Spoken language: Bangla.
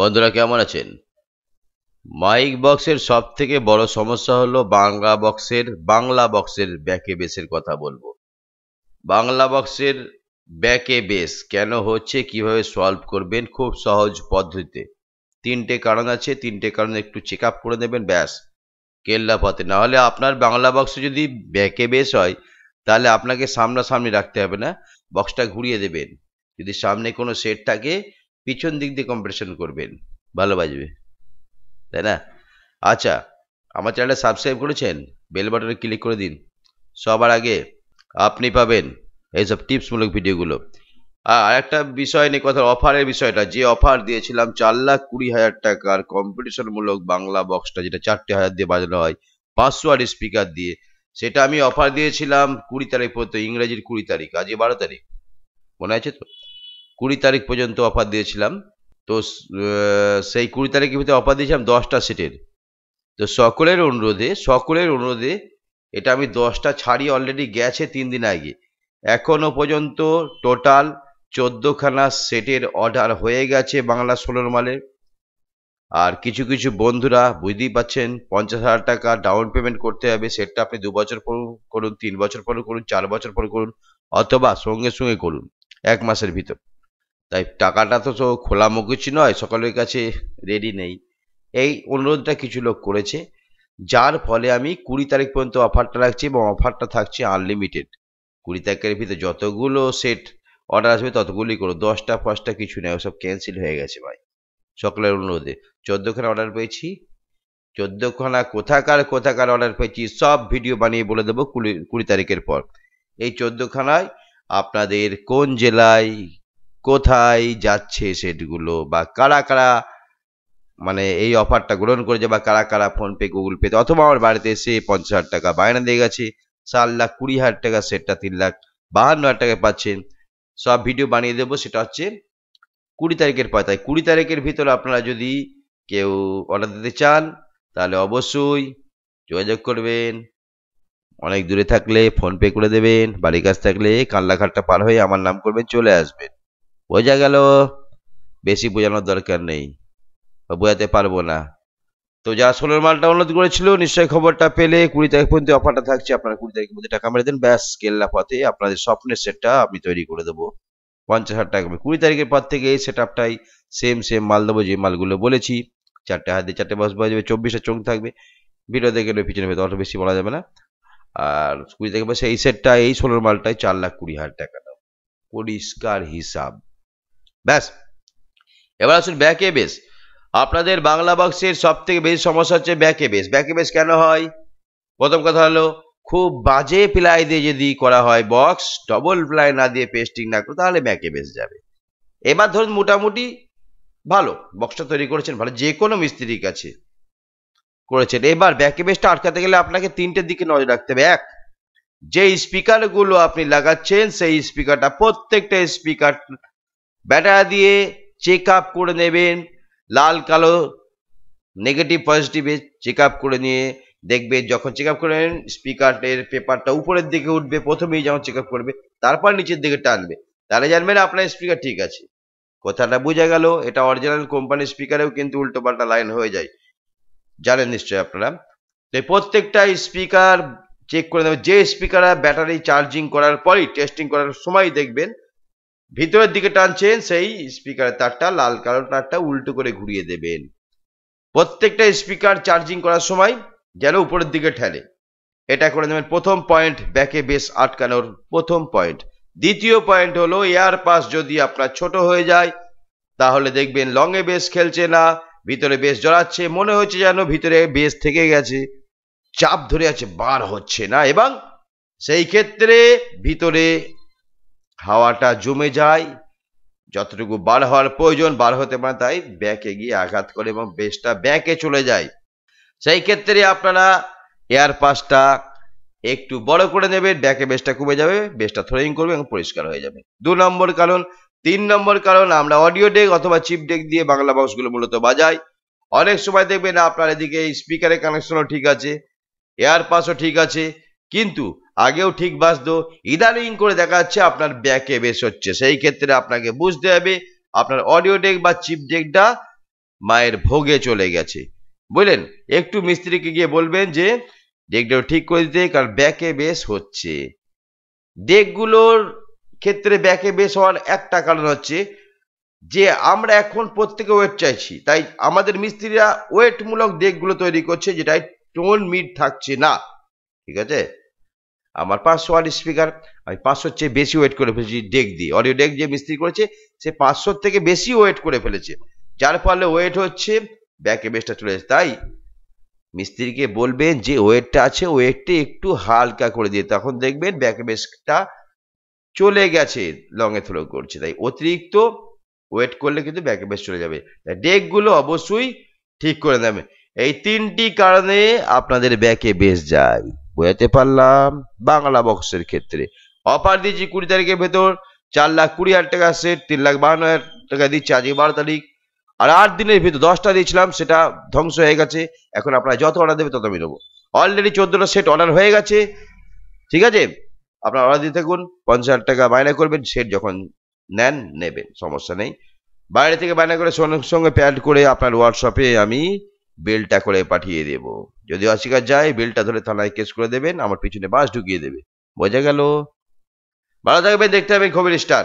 বন্ধুরা কেমন আছেন মাইক বক্সের সব থেকে বড় সমস্যা হলো বাংলা বক্সের বাংলা বক্সের ব্যাকে বেসের কথা বলবো বাংলা বক্সের ব্যাকে বেস কেন হচ্ছে কিভাবে সলভ করবেন খুব সহজ পদ্ধতিতে তিনটে কারণ আছে তিনটে কারণ একটু চেক আপ করে নেবেন ব্যাস কেল্লা পথে নাহলে আপনার বাংলা বক্সে যদি ব্যাকে বেস হয় তাহলে আপনাকে সামনাসামনি রাখতে হবে না বক্সটা ঘুরিয়ে দেবেন যদি সামনে কোনো সেট থাকে পিছন দিক দিয়ে কম্পিটিশন করবেন ভালো বাজবে তাই না আচ্ছা আমার চ্যানেলটা সাবস্ক্রাইব করেছেন বেল বাটনে ক্লিক করে দিন সবার আগে আপনি পাবেন এইসব টিপসমূলক ভিডিওগুলো আর একটা বিষয় নিয়ে কথা অফারের বিষয়টা যে অফার দিয়েছিলাম চার লাখ কুড়ি হাজার টাকার কম্পিটিশনমূলক বাংলা বক্সটা যেটা চারটে হাজার দিয়ে বাজানো হয় পাসওয়ার্ড স্পিকার দিয়ে সেটা আমি অফার দিয়েছিলাম কুড়ি তারিখ পর্যন্ত ইংরেজির কুড়ি তারিখ আজ বারো তারিখ মনে আছে তো কুড়ি তারিখ পর্যন্ত অফার দিয়েছিলাম তো সেই কুড়ি তারিখের ভিতরে অফার দিয়েছিলাম দশটা সেটের তো সকলের অনুরোধে সকলের অনুরোধে এটা আমি দশটা ছাড়ি অলরেডি গেছে তিন দিন আগে এখনও পর্যন্ত টোটাল চোদ্দোখানা সেটের অর্ডার হয়ে গেছে বাংলা ষোলোর মালের আর কিছু কিছু বন্ধুরা বুঝতেই পাচ্ছেন পঞ্চাশ হাজার টাকা ডাউন পেমেন্ট করতে হবে সেটটা আপনি দু বছর পর করুন তিন বছর পর করুন চার বছর পর করুন অথবা সঙ্গে সঙ্গে করুন এক মাসের ভিতর তাই টাকাটা তো তো খোলামুখী নয় সকলের কাছে রেডি নেই এই অনুরোধটা কিছু লোক করেছে যার ফলে আমি কুড়ি তারিখ পর্যন্ত অফারটা রাখছি এবং অফারটা থাকছে আনলিমিটেড কুড়ি তারিখের ভিতরে যতগুলো সেট অর্ডার আসবে ততগুলি করো দশটা পাঁচটা কিছু নেই সব ক্যান্সেল হয়ে গেছে ভাই সকলের অনুরোধে চোদ্দখানা অর্ডার পেয়েছি চোদ্দখানা কোথাকার কোথাকার অর্ডার পেয়েছি সব ভিডিও বানিয়ে বলে দেবো কুড়ি কুড়ি তারিখের পর এই চোদ্দখানায় আপনাদের কোন জেলায় কোথায় যাচ্ছে সেটগুলো বা কারা কারা মানে এই অফারটা গ্রহণ করেছে বা কারা কারা ফোনপে গুগল পে অথবা আমার বাড়িতে এসে পঞ্চাশ হাজার টাকা বায়না দিয়ে গেছে চার লাখ কুড়ি হাজার টাকা সেটটা তিন লাখ বাহান্ন হাজার টাকা পাচ্ছেন সব ভিডিও বানিয়ে দেবো সেটা হচ্ছে কুড়ি তারিখের পর তাই কুড়ি তারিখের ভিতরে আপনারা যদি কেউ অর্ডার দিতে চান তাহলে অবশ্যই যোগাযোগ করবেন অনেক দূরে থাকলে ফোনপে করে দেবেন বাড়ির কাছ থাকলে কান্লাঘাটটা পার হয়ে আমার নাম করবেন চলে আসবেন বোঝা গেল বেশি বোঝানোর দরকার নেই বোঝাতে পারবো না তো যা সোলার মাল ডাউনলোড করেছিল নিশ্চয়ই খবরটা পেলে কুড়ি তারিখ পর্যন্ত অফারটা থাকছে আপনারা কুড়ি তারিখের মধ্যে টাকা মেরে দেন ব্যাস কেল্লা পথে আপনাদের স্বপ্নের সেটটা আমি তৈরি করে দেবো পঞ্চাশ হাজার টাকা কুড়ি তারিখের পর থেকে এই সেট আপটাই সেম সেম মাল দেবো যে মালগুলো বলেছি চারটে হাতে চারটে বাস যাবে চব্বিশটা চোখ থাকবে ভিডিও দেখে পিছনে ভেতর অত বেশি বলা যাবে না আর কুড়ি তারিখের পর সেই সেটটা এই সোলার মালটাই চার লাখ কুড়ি হাজার টাকা দাম পরিষ্কার হিসাব ব্যাস এবার আসুন ব্যাকে বেস আপনাদের বাংলা বক্সের সব থেকে বেশি সমস্যা হচ্ছে ব্যাকে বেস ব্যাকে বেস কেন হয় প্রথম কথা হলো খুব বাজে প্লাই দিয়ে যদি করা হয় বক্স ডবল প্লাই না দিয়ে পেস্টিং না করে তাহলে ব্যাকে বেস যাবে এবার ধরুন মোটামুটি ভালো বক্সটা তৈরি করেছেন ভালো যে কোনো মিস্ত্রির কাছে করেছেন এবার ব্যাকে বেসটা আটকাতে গেলে আপনাকে তিনটের দিকে নজর রাখতে হবে এক যে স্পিকারগুলো আপনি লাগাচ্ছেন সেই স্পিকারটা প্রত্যেকটা স্পিকার ব্যাটা দিয়ে চেক আপ করে নেবেন লাল কালো নেগেটিভ পজিটিভে চেক আপ করে নিয়ে দেখবে যখন চেক আপ করে নেবেন স্পিকারের পেপারটা উপরের দিকে উঠবে প্রথমেই যখন চেক আপ করবে তারপর নিচের দিকে টানবে তাহলে জানবেন আপনার স্পিকার ঠিক আছে কথাটা বোঝা গেল এটা অরিজিনাল কোম্পানির স্পিকারেও কিন্তু উল্টোপাল্টা লাইন হয়ে যায় জানেন নিশ্চয়ই আপনারা তো প্রত্যেকটা স্পিকার চেক করে নেবেন যে স্পিকার ব্যাটারি চার্জিং করার পরই টেস্টিং করার সময় দেখবেন ভিতরের দিকে টানছেন সেই স্পিকারের তারটা লাল কালো তারটা উল্টো করে ঘুরিয়ে দেবেন প্রত্যেকটা স্পিকার চার্জিং করার সময় যেন উপরের দিকে ঠেলে এটা করে নেবেন প্রথম পয়েন্ট ব্যাকে বেশ আটকানোর প্রথম পয়েন্ট দ্বিতীয় পয়েন্ট হলো এয়ার পাস যদি আপনার ছোট হয়ে যায় তাহলে দেখবেন লংয়ে বেশ খেলছে না ভিতরে বেশ জড়াচ্ছে মনে হচ্ছে যেন ভিতরে বেশ থেকে গেছে চাপ ধরে আছে বার হচ্ছে না এবং সেই ক্ষেত্রে ভিতরে হাওয়াটা জমে যায় যতটুকু বার হওয়ার প্রয়োজন বার হতে পারে তাই ব্যাকে গিয়ে আঘাত করে এবং বেসটা ব্যাকে চলে যায় সেই ক্ষেত্রে আপনারা এয়ার পাসটা একটু বড় করে নেবেন ব্যাকে বেসটা কমে যাবে বেসটা থ্রোয়িং করবে এবং পরিষ্কার হয়ে যাবে দু নম্বর কারণ তিন নম্বর কারণ আমরা অডিও ডেক অথবা চিপ ডেক দিয়ে বাংলা বক্সগুলো মূলত বাজাই অনেক সময় দেখবেন আপনার এদিকে স্পিকারের কানেকশনও ঠিক আছে এয়ার পাসও ঠিক আছে কিন্তু আগেও ঠিক বাঁচতো ইদানিং করে দেখা যাচ্ছে আপনার ব্যাকে বেশ হচ্ছে সেই ক্ষেত্রে আপনাকে বুঝতে হবে আপনার অডিও ডেক বা চিপ ডেকটা মায়ের ভোগে চলে গেছে বুঝলেন একটু মিস্ত্রিকে গিয়ে বলবেন যে ডেকটা ঠিক করে দিতে কারণ ব্যাকে বেশ হচ্ছে ডেকগুলোর ক্ষেত্রে ব্যাকে বেশ হওয়ার একটা কারণ হচ্ছে যে আমরা এখন প্রত্যেকে ওয়েট চাইছি তাই আমাদের মিস্ত্রিরা ওয়েটমূলক ডেকগুলো তৈরি করছে যেটাই টোন মিট থাকছে না ঠিক আছে আমার পাঁচশো ওয়াট স্পিকার আমি পাঁচশোর চেয়ে বেশি ওয়েট করে ফেলেছি ডেক দিয়ে অডিও ডেক যে মিস্ত্রি করেছে সে পাঁচশোর থেকে বেশি ওয়েট করে ফেলেছে যার ফলে ওয়েট হচ্ছে ব্যাকে বেসটা চলে যাচ্ছে তাই মিস্ত্রিকে বলবেন যে ওয়েটটা আছে ওয়েটটা একটু হালকা করে দিয়ে তখন দেখবেন ব্যাকে বেসটা চলে গেছে লংয়ে থ্রো করছে তাই অতিরিক্ত ওয়েট করলে কিন্তু ব্যাকে বেস চলে যাবে তাই ডেকগুলো অবশ্যই ঠিক করে নেবে এই তিনটি কারণে আপনাদের ব্যাকে বেস যায় বোঝাতে পারলাম বাংলা বক্সের ক্ষেত্রে অফার দিচ্ছি কুড়ি তারিখের ভেতর চার লাখ কুড়ি হাজার টাকা সেট তিন লাখ বান্ন হাজার টাকা দিচ্ছি আজকে বারো তারিখ আর আট দিনের ভিতর দশটা দিয়েছিলাম সেটা ধ্বংস হয়ে গেছে এখন আপনারা যত অর্ডার দেবে তত আমি নেবো অলরেডি চোদ্দোটা সেট অর্ডার হয়ে গেছে ঠিক আছে আপনার অর্ডার দিতে থাকুন পঞ্চাশ হাজার টাকা বায়না করবেন সেট যখন নেন নেবেন সমস্যা নেই বাইরে থেকে বায়না করে সঙ্গে সঙ্গে প্যাড করে আপনার হোয়াটসঅ্যাপে আমি বেলটা করে পাঠিয়ে দেব যদি অস্বীকার যায় বেলটা ধরে থানায় কেস করে দেবেন আমার পিছনে বাস ঢুকিয়ে দেবে বোঝা গেল ভালো থাকবেন দেখতে হবে খবর স্টার